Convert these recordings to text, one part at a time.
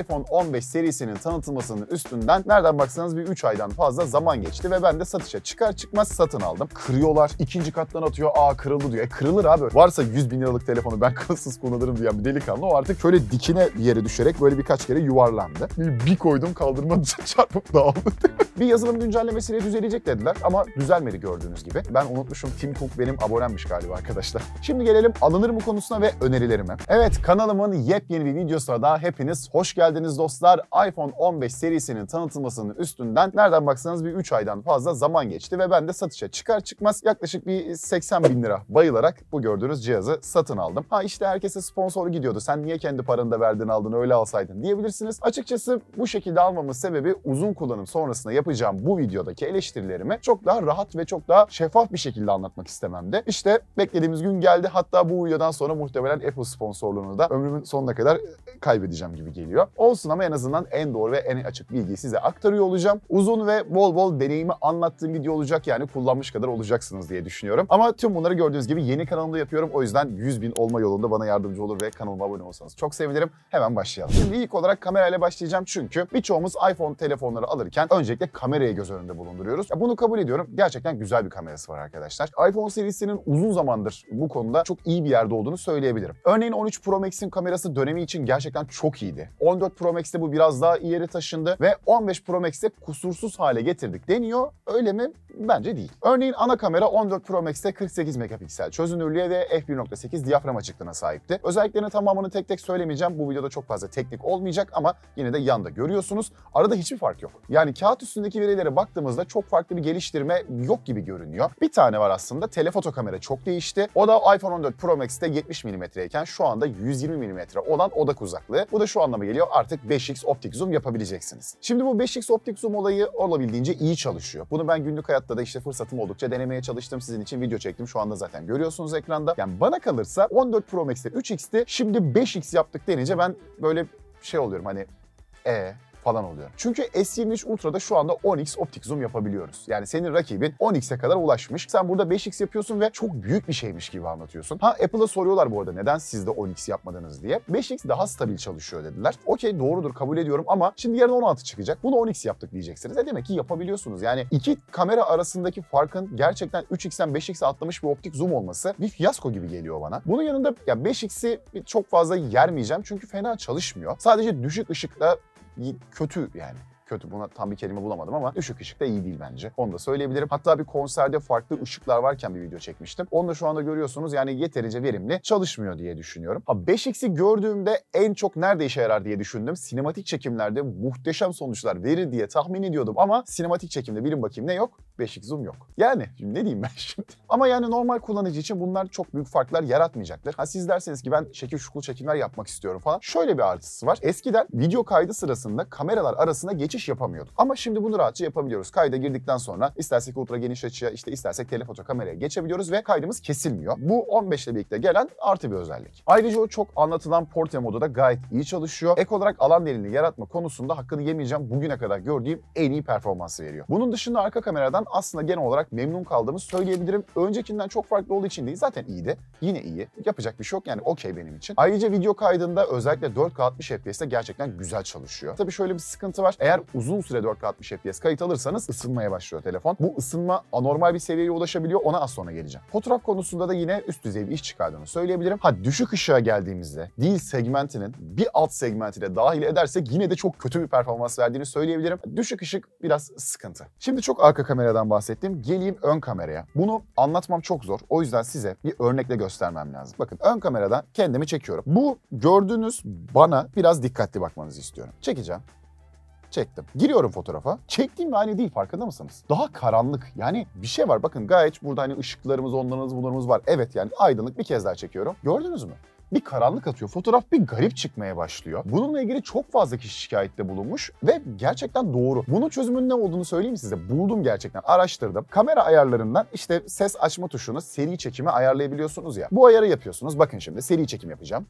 iPhone 15 serisinin tanıtılmasının üstünden nereden baksanız bir 3 aydan fazla zaman geçti ve ben de satışa çıkar çıkmaz satın aldım. Kırıyorlar, ikinci kattan atıyor, aa kırıldı diyor. E kırılır abi. Varsa 100 bin liralık telefonu ben kılıfsız kullanırım diyen bir delikanlı o artık şöyle dikine bir yere düşerek böyle birkaç kere yuvarlandı. Bir, bir koydum kaldırma çarpıp dağıldı. bir yazılım güncellemesiyle düzelecek dediler ama düzelmedi gördüğünüz gibi. Ben unutmuşum Tim Cook benim abonemmiş galiba arkadaşlar. Şimdi gelelim alınır mı konusuna ve önerilerime. Evet kanalımın yepyeni bir videosuna daha hepiniz hoş hoş geldiniz dostlar. iPhone 15 serisinin tanıtılmasının üstünden nereden baksanız bir 3 aydan fazla zaman geçti ve ben de satışa çıkar çıkmaz yaklaşık bir 80 bin lira bayılarak bu gördüğünüz cihazı satın aldım. Ha işte herkese sponsor gidiyordu. Sen niye kendi paranı da verdin aldın öyle alsaydın diyebilirsiniz. Açıkçası bu şekilde almamın sebebi uzun kullanım sonrasında yapacağım bu videodaki eleştirilerimi çok daha rahat ve çok daha şeffaf bir şekilde anlatmak istememdi. İşte beklediğimiz gün geldi. Hatta bu videodan sonra muhtemelen Apple sponsorluğunu da ömrümün sonuna kadar kaybedeceğim gibi geliyor gerekiyor. Olsun ama en azından en doğru ve en açık bilgiyi size aktarıyor olacağım. Uzun ve bol bol deneyimi anlattığım video olacak yani kullanmış kadar olacaksınız diye düşünüyorum. Ama tüm bunları gördüğünüz gibi yeni kanalımda yapıyorum. O yüzden 100 bin olma yolunda bana yardımcı olur ve kanalıma abone olsanız çok sevinirim. Hemen başlayalım. Şimdi ilk olarak kamerayla başlayacağım çünkü birçoğumuz iPhone telefonları alırken öncelikle kamerayı göz önünde bulunduruyoruz. Ya bunu kabul ediyorum. Gerçekten güzel bir kamerası var arkadaşlar. iPhone serisinin uzun zamandır bu konuda çok iyi bir yerde olduğunu söyleyebilirim. Örneğin 13 Pro Max'in kamerası dönemi için gerçekten çok iyiydi. 14 Pro Max'te bu biraz daha ileri taşındı ve 15 Pro Max'te kusursuz hale getirdik deniyor. Öyle mi? Bence değil. Örneğin ana kamera 14 Pro Max'te 48 megapiksel çözünürlüğe ve f1.8 diyafram açıklığına sahipti. Özelliklerinin tamamını tek tek söylemeyeceğim. Bu videoda çok fazla teknik olmayacak ama yine de yanda görüyorsunuz. Arada hiçbir fark yok. Yani kağıt üstündeki verilere baktığımızda çok farklı bir geliştirme yok gibi görünüyor. Bir tane var aslında. Telefoto kamera çok değişti. O da iPhone 14 Pro Max'te 70 milimetreyken şu anda 120 milimetre olan odak uzaklığı. Bu da şu anlama geliyor. Artık 5x optik zoom yapabileceksiniz. Şimdi bu 5x optik zoom olayı olabildiğince iyi çalışıyor. Bunu ben günlük hayatta noktada işte fırsatım oldukça denemeye çalıştım. Sizin için video çektim. Şu anda zaten görüyorsunuz ekranda. Yani bana kalırsa 14 Pro Max'te 3X'ti. Şimdi 5X yaptık denince ben böyle şey oluyorum hani e ee? falan oluyor. Çünkü S23 Ultra'da şu anda 10x optik zoom yapabiliyoruz. Yani senin rakibin 10x'e kadar ulaşmış. Sen burada 5x yapıyorsun ve çok büyük bir şeymiş gibi anlatıyorsun. Ha Apple'a soruyorlar bu arada neden siz de 10x yapmadınız diye. 5x daha stabil çalışıyor dediler. Okey doğrudur kabul ediyorum ama şimdi yarın 16 çıkacak. Bunu 10x yaptık diyeceksiniz. E demek ki yapabiliyorsunuz. Yani iki kamera arasındaki farkın gerçekten 3x'ten 5x'e atlamış bir optik zoom olması bir fiyasko gibi geliyor bana. Bunun yanında ya 5x'i çok fazla yermeyeceğim çünkü fena çalışmıyor. Sadece düşük ışıkta kötü yani kötü buna tam bir kelime bulamadım ama ışık ışık da iyi değil bence. Onu da söyleyebilirim. Hatta bir konserde farklı ışıklar varken bir video çekmiştim. Onu da şu anda görüyorsunuz yani yeterince verimli çalışmıyor diye düşünüyorum. Ha 5x'i gördüğümde en çok nerede işe yarar diye düşündüm. Sinematik çekimlerde muhteşem sonuçlar verir diye tahmin ediyordum ama sinematik çekimde bilin bakayım ne yok? 5x zoom yok. Yani şimdi ne diyeyim ben şimdi? Ama yani normal kullanıcı için bunlar çok büyük farklar yaratmayacaktır. Ha siz derseniz ki ben şekil şukul çekimler yapmak istiyorum falan. Şöyle bir artısı var. Eskiden video kaydı sırasında kameralar arasında geçiş yapamıyorduk. Ama şimdi bunu rahatça yapabiliyoruz. Kayda girdikten sonra istersek ultra geniş açıya işte istersek telefoto kameraya geçebiliyoruz ve kaydımız kesilmiyor. Bu 15 ile birlikte gelen artı bir özellik. Ayrıca o çok anlatılan portre modu da gayet iyi çalışıyor. Ek olarak alan derinliği yaratma konusunda hakkını yemeyeceğim bugüne kadar gördüğüm en iyi performansı veriyor. Bunun dışında arka kameradan aslında genel olarak memnun kaldığımı söyleyebilirim. Öncekinden çok farklı olduğu için değil. Zaten iyiydi. Yine iyi. Yapacak bir şey yok. Yani okey benim için. Ayrıca video kaydında özellikle 4K 60 FPS'te gerçekten güzel çalışıyor. Tabii şöyle bir sıkıntı var. Eğer uzun süre 4K 60 FPS kayıt alırsanız ısınmaya başlıyor telefon. Bu ısınma anormal bir seviyeye ulaşabiliyor. Ona az sonra geleceğim. Fotoğraf konusunda da yine üst düzey bir iş çıkardığını söyleyebilirim. Ha düşük ışığa geldiğimizde değil segmentinin bir alt segmentine dahil edersek yine de çok kötü bir performans verdiğini söyleyebilirim. Düşük ışık biraz sıkıntı. Şimdi çok arka kamera kameradan bahsettim. Geleyim ön kameraya. Bunu anlatmam çok zor. O yüzden size bir örnekle göstermem lazım. Bakın ön kameradan kendimi çekiyorum. Bu gördüğünüz bana biraz dikkatli bakmanızı istiyorum. Çekeceğim çektim. Giriyorum fotoğrafa. Çektiğimle aynı değil farkında mısınız? Daha karanlık. Yani bir şey var. Bakın gayet burada hani ışıklarımız, onlarımız, bunlarımız var. Evet yani aydınlık bir kez daha çekiyorum. Gördünüz mü? bir karanlık atıyor. Fotoğraf bir garip çıkmaya başlıyor. Bununla ilgili çok fazla kişi şikayette bulunmuş ve gerçekten doğru. Bunun çözümünün ne olduğunu söyleyeyim size. Buldum gerçekten. Araştırdım. Kamera ayarlarından işte ses açma tuşunu seri çekimi ayarlayabiliyorsunuz ya. Bu ayarı yapıyorsunuz. Bakın şimdi seri çekim yapacağım.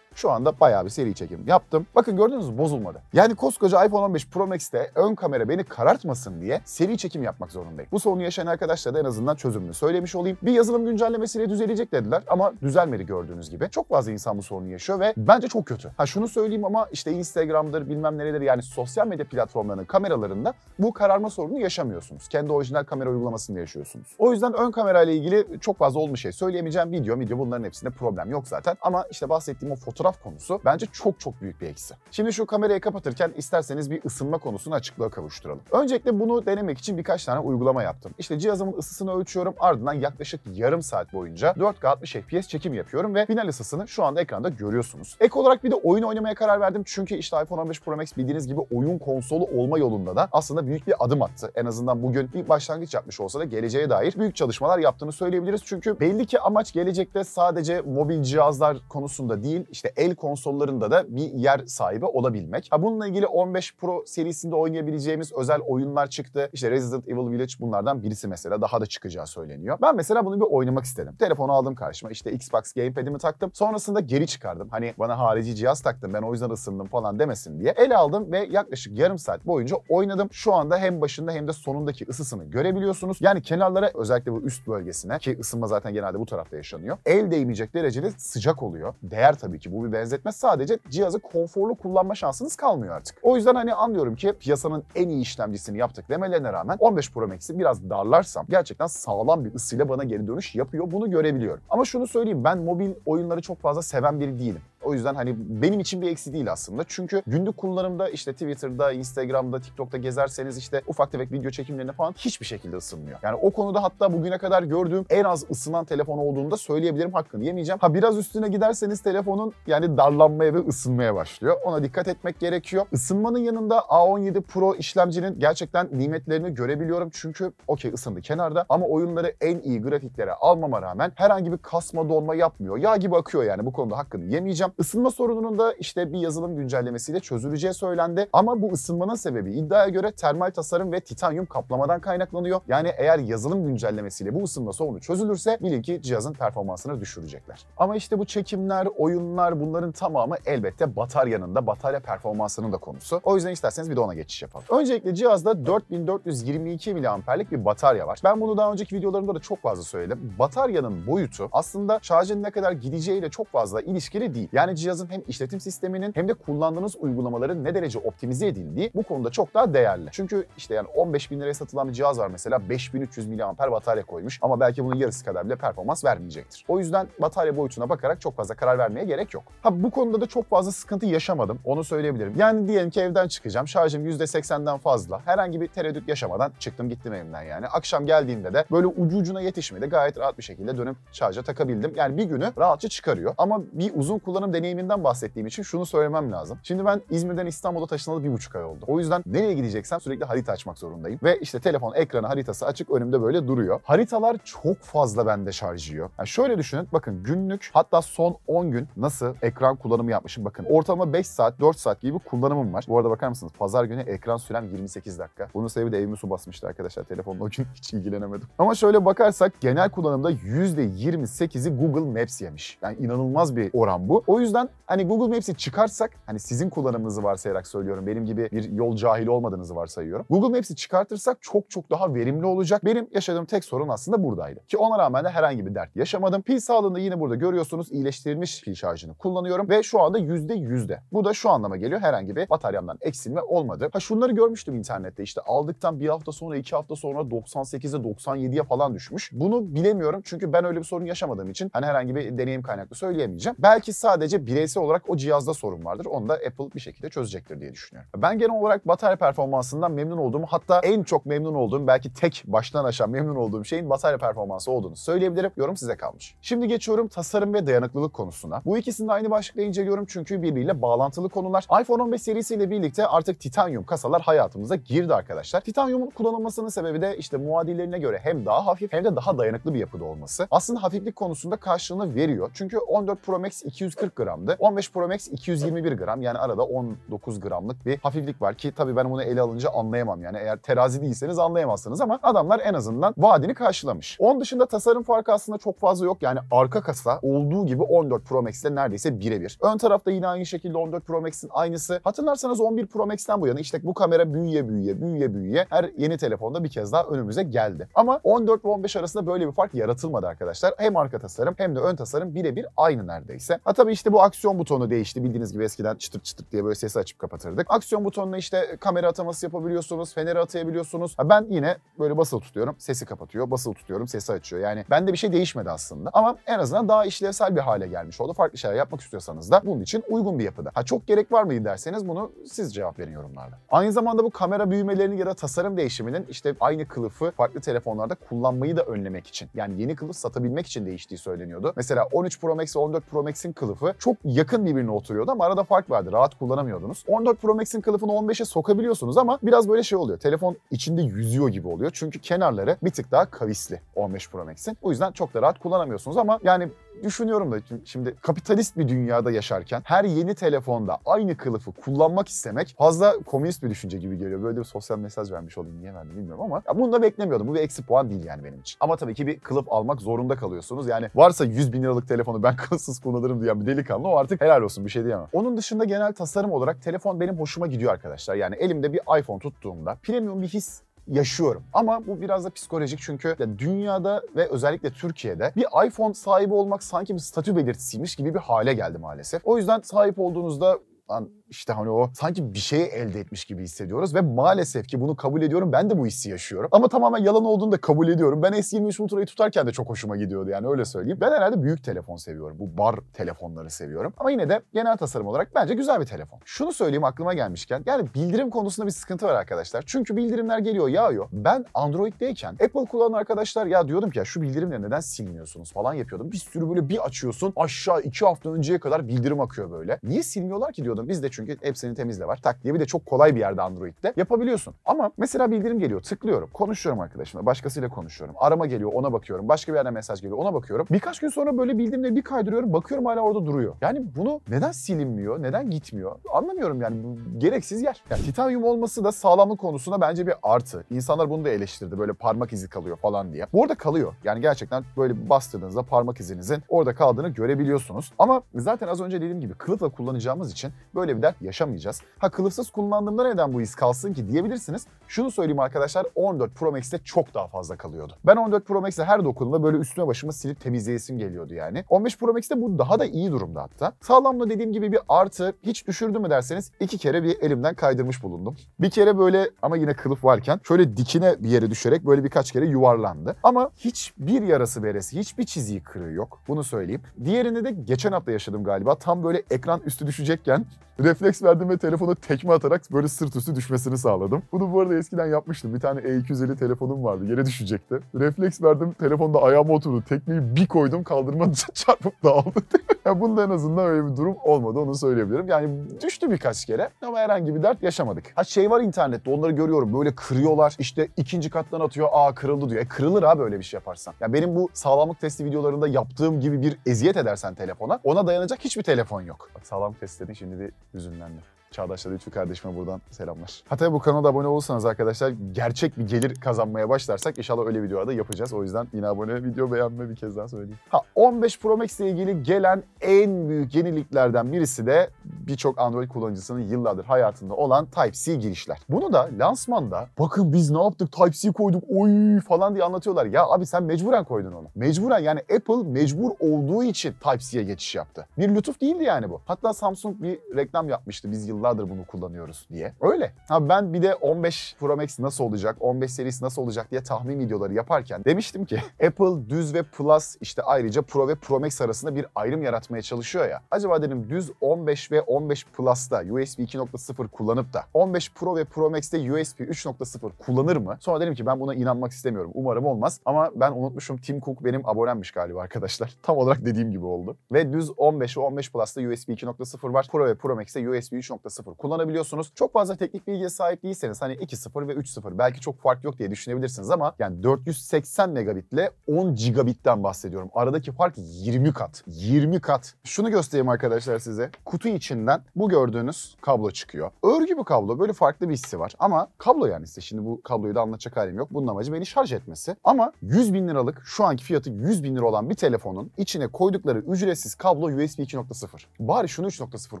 Şu anda bayağı bir seri çekim yaptım. Bakın gördünüz mü bozulmadı. Yani koskoca iPhone 15 Pro Max'te ön kamera beni karartmasın diye seri çekim yapmak zorundayım. Bu sorunu yaşayan arkadaşlara da en azından çözümünü söylemiş olayım. Bir yazılım güncellemesiyle düzelecek dediler ama düzelmedi gördüğünüz gibi. Çok fazla insan bu sorunu yaşıyor ve bence çok kötü. Ha şunu söyleyeyim ama işte Instagram'dır bilmem nereleri yani sosyal medya platformlarının kameralarında bu kararma sorunu yaşamıyorsunuz. Kendi orijinal kamera uygulamasında yaşıyorsunuz. O yüzden ön kamera ile ilgili çok fazla olmuş şey söyleyemeyeceğim. Video video bunların hepsinde problem yok zaten. Ama işte bahsettiğim o fotoğraf fotoğraf konusu bence çok çok büyük bir eksi. Şimdi şu kamerayı kapatırken isterseniz bir ısınma konusunu açıklığa kavuşturalım. Öncelikle bunu denemek için birkaç tane uygulama yaptım. İşte cihazımın ısısını ölçüyorum ardından yaklaşık yarım saat boyunca 4K 60 FPS çekim yapıyorum ve final ısısını şu anda ekranda görüyorsunuz. Ek olarak bir de oyun oynamaya karar verdim çünkü işte iPhone 15 Pro Max bildiğiniz gibi oyun konsolu olma yolunda da aslında büyük bir adım attı. En azından bugün bir başlangıç yapmış olsa da geleceğe dair büyük çalışmalar yaptığını söyleyebiliriz. Çünkü belli ki amaç gelecekte sadece mobil cihazlar konusunda değil işte işte el konsollarında da bir yer sahibi olabilmek. Ha bununla ilgili 15 Pro serisinde oynayabileceğimiz özel oyunlar çıktı. İşte Resident Evil Village bunlardan birisi mesela daha da çıkacağı söyleniyor. Ben mesela bunu bir oynamak istedim. Telefonu aldım karşıma işte Xbox Gamepad'imi taktım. Sonrasında geri çıkardım. Hani bana harici cihaz taktım ben o yüzden ısındım falan demesin diye. El aldım ve yaklaşık yarım saat boyunca oynadım. Şu anda hem başında hem de sonundaki ısısını görebiliyorsunuz. Yani kenarlara özellikle bu üst bölgesine ki ısınma zaten genelde bu tarafta yaşanıyor. El değmeyecek derecede sıcak oluyor. Değer tabii ki bu bir benzetme. Sadece cihazı konforlu kullanma şansınız kalmıyor artık. O yüzden hani anlıyorum ki piyasanın en iyi işlemcisini yaptık demelerine rağmen 15 Pro Max'i biraz darlarsam gerçekten sağlam bir ısıyla bana geri dönüş yapıyor. Bunu görebiliyorum. Ama şunu söyleyeyim ben mobil oyunları çok fazla seven biri değilim. O yüzden hani benim için bir eksi değil aslında. Çünkü günlük kullanımda işte Twitter'da, Instagram'da, TikTok'ta gezerseniz işte ufak tefek video çekimlerine falan hiçbir şekilde ısınmıyor. Yani o konuda hatta bugüne kadar gördüğüm en az ısınan telefon olduğunu da söyleyebilirim hakkını yemeyeceğim. Ha biraz üstüne giderseniz telefonun yani darlanmaya ve ısınmaya başlıyor. Ona dikkat etmek gerekiyor. Isınmanın yanında A17 Pro işlemcinin gerçekten nimetlerini görebiliyorum. Çünkü okey ısındı kenarda ama oyunları en iyi grafiklere almama rağmen herhangi bir kasma donma yapmıyor. Yağ gibi akıyor yani bu konuda hakkını yemeyeceğim problem ısınma sorununun da işte bir yazılım güncellemesiyle çözüleceği söylendi. Ama bu ısınmanın sebebi iddiaya göre termal tasarım ve titanyum kaplamadan kaynaklanıyor. Yani eğer yazılım güncellemesiyle bu ısınma sorunu çözülürse bilin ki cihazın performansını düşürecekler. Ama işte bu çekimler, oyunlar bunların tamamı elbette bataryanın da batarya performansının da konusu. O yüzden isterseniz bir de ona geçiş yapalım. Öncelikle cihazda 4422 miliamperlik bir batarya var. Ben bunu daha önceki videolarımda da çok fazla söyledim. Bataryanın boyutu aslında şarjın ne kadar gideceğiyle çok fazla ilişkili değil. Yani yani cihazın hem işletim sisteminin hem de kullandığınız uygulamaların ne derece optimize edildiği bu konuda çok daha değerli. Çünkü işte yani 15 bin liraya satılan bir cihaz var mesela 5300 mAh batarya koymuş ama belki bunun yarısı kadar bile performans vermeyecektir. O yüzden batarya boyutuna bakarak çok fazla karar vermeye gerek yok. Ha bu konuda da çok fazla sıkıntı yaşamadım onu söyleyebilirim. Yani diyelim ki evden çıkacağım şarjım %80'den fazla herhangi bir tereddüt yaşamadan çıktım gittim evimden yani. Akşam geldiğimde de böyle ucu ucuna yetişmedi gayet rahat bir şekilde dönüp şarja takabildim. Yani bir günü rahatça çıkarıyor ama bir uzun kullanım yaşadığım deneyiminden bahsettiğim için şunu söylemem lazım. Şimdi ben İzmir'den İstanbul'a taşınalı bir buçuk ay oldu. O yüzden nereye gideceksem sürekli harita açmak zorundayım. Ve işte telefon ekranı haritası açık önümde böyle duruyor. Haritalar çok fazla bende şarj yiyor. Yani şöyle düşünün bakın günlük hatta son 10 gün nasıl ekran kullanımı yapmışım bakın. Ortalama 5 saat 4 saat gibi bir kullanımım var. Bu arada bakar mısınız pazar günü ekran sürem 28 dakika. Bunun sebebi de evimi su basmıştı arkadaşlar. Telefonla o gün hiç ilgilenemedim. Ama şöyle bakarsak genel kullanımda %28'i Google Maps yemiş. Yani inanılmaz bir oran bu. O o yüzden hani Google Maps'i çıkarsak hani sizin kullanımınızı varsayarak söylüyorum. Benim gibi bir yol cahili olmadığınızı varsayıyorum. Google Maps'i çıkartırsak çok çok daha verimli olacak. Benim yaşadığım tek sorun aslında buradaydı. Ki ona rağmen de herhangi bir dert yaşamadım. Pil sağlığında yine burada görüyorsunuz iyileştirilmiş pil şarjını kullanıyorum ve şu anda %100'de. Bu da şu anlama geliyor. Herhangi bir bataryamdan eksilme olmadı. Ha şunları görmüştüm internette işte aldıktan bir hafta sonra iki hafta sonra 98'e 97'ye falan düşmüş. Bunu bilemiyorum çünkü ben öyle bir sorun yaşamadığım için hani herhangi bir deneyim kaynaklı söyleyemeyeceğim. Belki sadece Sadece bireysel olarak o cihazda sorun vardır. Onu da Apple bir şekilde çözecektir diye düşünüyorum. Ben genel olarak batarya performansından memnun olduğumu hatta en çok memnun olduğum belki tek baştan aşağı memnun olduğum şeyin batarya performansı olduğunu söyleyebilirim. Yorum size kalmış. Şimdi geçiyorum tasarım ve dayanıklılık konusuna. Bu ikisini de aynı başlıkla inceliyorum çünkü birbiriyle bağlantılı konular. iPhone 15 serisiyle birlikte artık titanyum kasalar hayatımıza girdi arkadaşlar. Titanyumun kullanılmasının sebebi de işte muadillerine göre hem daha hafif hem de daha dayanıklı bir yapıda olması. Aslında hafiflik konusunda karşılığını veriyor. Çünkü 14 Pro Max 240 gramdı. 15 Pro Max 221 gram yani arada 19 gramlık bir hafiflik var ki tabii ben bunu ele alınca anlayamam yani eğer terazi değilseniz anlayamazsınız ama adamlar en azından vaadini karşılamış. Onun dışında tasarım farkı aslında çok fazla yok yani arka kasa olduğu gibi 14 Pro Max'te neredeyse birebir. Ön tarafta yine aynı şekilde 14 Pro Max'in aynısı. Hatırlarsanız 11 Pro Max'ten bu yana işte bu kamera büyüye büyüye büyüye büyüye her yeni telefonda bir kez daha önümüze geldi. Ama 14 ve 15 arasında böyle bir fark yaratılmadı arkadaşlar. Hem arka tasarım hem de ön tasarım birebir aynı neredeyse. Ha tabii işte işte bu aksiyon butonu değişti. Bildiğiniz gibi eskiden çıtır çıtır diye böyle sesi açıp kapatırdık. Aksiyon butonuna işte kamera ataması yapabiliyorsunuz, feneri atayabiliyorsunuz. Ben yine böyle basılı tutuyorum, sesi kapatıyor. Basılı tutuyorum, sesi açıyor. Yani bende bir şey değişmedi aslında. Ama en azından daha işlevsel bir hale gelmiş oldu. Farklı şeyler yapmak istiyorsanız da bunun için uygun bir yapıda. Ha çok gerek var mıydı derseniz bunu siz cevap verin yorumlarda. Aynı zamanda bu kamera büyümelerini ya da tasarım değişiminin işte aynı kılıfı farklı telefonlarda kullanmayı da önlemek için. Yani yeni kılıf satabilmek için değiştiği söyleniyordu. Mesela 13 Pro Max ve 14 Pro Max'in kılıfı kılıfı çok yakın birbirine oturuyordu ama arada fark vardı. Rahat kullanamıyordunuz. 14 Pro Max'in kılıfını 15'e sokabiliyorsunuz ama biraz böyle şey oluyor. Telefon içinde yüzüyor gibi oluyor. Çünkü kenarları bir tık daha kavisli 15 Pro Max'in. O yüzden çok da rahat kullanamıyorsunuz ama yani düşünüyorum da şimdi kapitalist bir dünyada yaşarken her yeni telefonda aynı kılıfı kullanmak istemek fazla komünist bir düşünce gibi geliyor. Böyle bir sosyal mesaj vermiş olayım niye verdi bilmiyorum ama ya bunu da beklemiyordum. Bu bir eksi puan değil yani benim için. Ama tabii ki bir kılıf almak zorunda kalıyorsunuz. Yani varsa 100 bin liralık telefonu ben kılıfsız kullanırım diyen bir delikanlı o artık helal olsun bir şey diyemem. Onun dışında genel tasarım olarak telefon benim hoşuma gidiyor arkadaşlar. Yani elimde bir iPhone tuttuğumda premium bir his yaşıyorum. Ama bu biraz da psikolojik çünkü dünyada ve özellikle Türkiye'de bir iPhone sahibi olmak sanki bir statü belirtisiymiş gibi bir hale geldi maalesef. O yüzden sahip olduğunuzda lan işte hani o sanki bir şeyi elde etmiş gibi hissediyoruz ve maalesef ki bunu kabul ediyorum. Ben de bu hissi yaşıyorum. Ama tamamen yalan olduğunu da kabul ediyorum. Ben S23 Ultra'yı tutarken de çok hoşuma gidiyordu yani öyle söyleyeyim. Ben herhalde büyük telefon seviyorum. Bu bar telefonları seviyorum. Ama yine de genel tasarım olarak bence güzel bir telefon. Şunu söyleyeyim aklıma gelmişken. Yani bildirim konusunda bir sıkıntı var arkadaşlar. Çünkü bildirimler geliyor yağıyor. Ben Android'deyken Apple kullanan arkadaşlar ya diyordum ki ya şu bildirimleri neden silmiyorsunuz falan yapıyordum. Bir sürü böyle bir açıyorsun aşağı iki hafta önceye kadar bildirim akıyor böyle. Niye silmiyorlar ki diyordum. Biz de çünkü çünkü hepsini temizle var. Tak diye bir de çok kolay bir yerde Android'de yapabiliyorsun. Ama mesela bildirim geliyor tıklıyorum. Konuşuyorum arkadaşımla başkasıyla konuşuyorum. Arama geliyor ona bakıyorum. Başka bir yerden mesaj geliyor ona bakıyorum. Birkaç gün sonra böyle bildirimleri bir kaydırıyorum bakıyorum hala orada duruyor. Yani bunu neden silinmiyor? Neden gitmiyor? Anlamıyorum yani. Bu gereksiz yer. Yani titanyum olması da sağlamlık konusunda bence bir artı. İnsanlar bunu da eleştirdi. Böyle parmak izi kalıyor falan diye. Bu arada kalıyor. Yani gerçekten böyle bastırdığınızda parmak izinizin orada kaldığını görebiliyorsunuz. Ama zaten az önce dediğim gibi kılıfla kullanacağımız için böyle bir şeyler yaşamayacağız. Ha kılıfsız kullandığımda neden bu his kalsın ki diyebilirsiniz. Şunu söyleyeyim arkadaşlar 14 Pro Max'te çok daha fazla kalıyordu. Ben 14 Pro Max'e her dokunumda böyle üstüne başıma silip temizleyesim geliyordu yani. 15 Pro Max'te bu daha da iyi durumda hatta. Sağlamla dediğim gibi bir artı hiç düşürdü mü derseniz iki kere bir elimden kaydırmış bulundum. Bir kere böyle ama yine kılıf varken şöyle dikine bir yere düşerek böyle birkaç kere yuvarlandı. Ama hiçbir yarası veresi, hiçbir çiziği kırığı yok. Bunu söyleyeyim. Diğerini de geçen hafta yaşadım galiba. Tam böyle ekran üstü düşecekken refleks refleks verdim ve telefona tekme atarak böyle sırt üstü düşmesini sağladım. Bunu bu arada eskiden yapmıştım. Bir tane E250 telefonum vardı. Yere düşecekti. Refleks verdim. Telefonda ayağıma oturdu. Tekmeyi bir koydum kaldırma çarpıp dağıldı. Ya bunda en azından öyle bir durum olmadı. Onu söyleyebilirim. Yani düştü birkaç kere ama herhangi bir dert yaşamadık. Ha şey var internette onları görüyorum. Böyle kırıyorlar. İşte ikinci kattan atıyor. Aa kırıldı diyor. E kırılır abi öyle bir şey yaparsan. Ya benim bu sağlamlık testi videolarında yaptığım gibi bir eziyet edersen telefona ona dayanacak hiçbir telefon yok. Bak sağlamlık testi dedin şimdi bir üzüm нужен номер. Çağdaş'la Lütfü kardeşime buradan selamlar. Hatta bu kanala da abone olursanız arkadaşlar gerçek bir gelir kazanmaya başlarsak inşallah öyle videoda yapacağız. O yüzden yine abone video beğenme bir kez daha söyleyeyim. Ha 15 Pro Max ile ilgili gelen en büyük yeniliklerden birisi de birçok Android kullanıcısının yıllardır hayatında olan Type-C girişler. Bunu da lansmanda bakın biz ne yaptık Type-C koyduk oy falan diye anlatıyorlar. Ya abi sen mecburen koydun onu. Mecburen yani Apple mecbur olduğu için Type-C'ye geçiş yaptı. Bir lütuf değildi yani bu. Hatta Samsung bir reklam yapmıştı biz yıllar yıllardır bunu kullanıyoruz diye. Öyle. Ha ben bir de 15 Pro Max nasıl olacak, 15 serisi nasıl olacak diye tahmin videoları yaparken demiştim ki Apple düz ve Plus işte ayrıca Pro ve Pro Max arasında bir ayrım yaratmaya çalışıyor ya. Acaba dedim düz 15 ve 15 Plus'ta USB 2.0 kullanıp da 15 Pro ve Pro Max'te USB 3.0 kullanır mı? Sonra dedim ki ben buna inanmak istemiyorum. Umarım olmaz. Ama ben unutmuşum Tim Cook benim abonemmiş galiba arkadaşlar. Tam olarak dediğim gibi oldu. Ve düz 15 ve 15 Plus'ta USB 2.0 var. Pro ve Pro Max'te USB 3.0 1.0 kullanabiliyorsunuz. Çok fazla teknik bilgiye sahip değilseniz hani 2.0 ve 3.0 belki çok fark yok diye düşünebilirsiniz ama yani 480 megabitle 10 gigabitten bahsediyorum. Aradaki fark 20 kat. 20 kat. Şunu göstereyim arkadaşlar size. Kutu içinden bu gördüğünüz kablo çıkıyor. Örgü bu kablo. Böyle farklı bir hissi var. Ama kablo yani size şimdi bu kabloyu da anlatacak halim yok. Bunun amacı beni şarj etmesi. Ama 100 bin liralık şu anki fiyatı 100 bin lira olan bir telefonun içine koydukları ücretsiz kablo USB 2.0. Bari şunu 3.0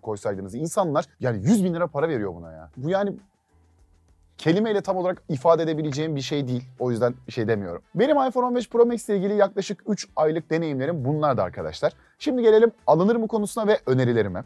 koysaydınız insanlar yani 100 bin lira para veriyor buna ya. Bu yani kelimeyle tam olarak ifade edebileceğim bir şey değil. O yüzden bir şey demiyorum. Benim iPhone 15 Pro Max ile ilgili yaklaşık 3 aylık deneyimlerim bunlardı arkadaşlar. Şimdi gelelim alınır mı konusuna ve önerilerime.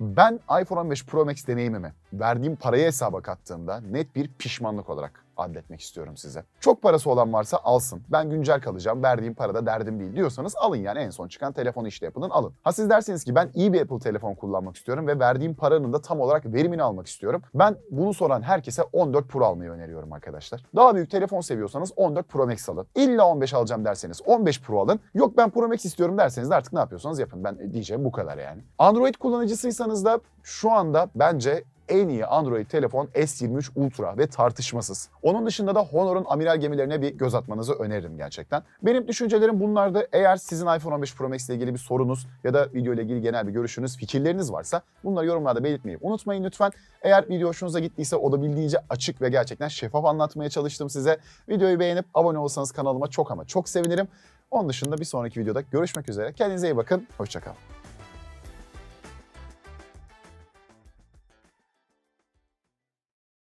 Ben iPhone 15 Pro Max deneyimimi verdiğim parayı hesaba kattığımda net bir pişmanlık olarak adletmek istiyorum size. Çok parası olan varsa alsın. Ben güncel kalacağım. Verdiğim parada derdim değil diyorsanız alın yani en son çıkan telefonu işte Apple'ın alın. Ha siz derseniz ki ben iyi bir Apple telefon kullanmak istiyorum ve verdiğim paranın da tam olarak verimini almak istiyorum. Ben bunu soran herkese 14 Pro almayı öneriyorum arkadaşlar. Daha büyük telefon seviyorsanız 14 Pro Max alın. İlla 15 alacağım derseniz 15 Pro alın. Yok ben Pro Max istiyorum derseniz de artık ne yapıyorsanız yapın. Ben diyeceğim bu kadar yani. Android kullanıcısıysanız da şu anda bence en iyi Android telefon S23 Ultra ve tartışmasız. Onun dışında da Honor'un amiral gemilerine bir göz atmanızı öneririm gerçekten. Benim düşüncelerim bunlardı. Eğer sizin iPhone 15 Pro Max ile ilgili bir sorunuz ya da video ile ilgili genel bir görüşünüz, fikirleriniz varsa bunları yorumlarda belirtmeyi unutmayın lütfen. Eğer video hoşunuza gittiyse olabildiğince açık ve gerçekten şeffaf anlatmaya çalıştım size. Videoyu beğenip abone olsanız kanalıma çok ama çok sevinirim. Onun dışında bir sonraki videoda görüşmek üzere. Kendinize iyi bakın. Hoşçakalın.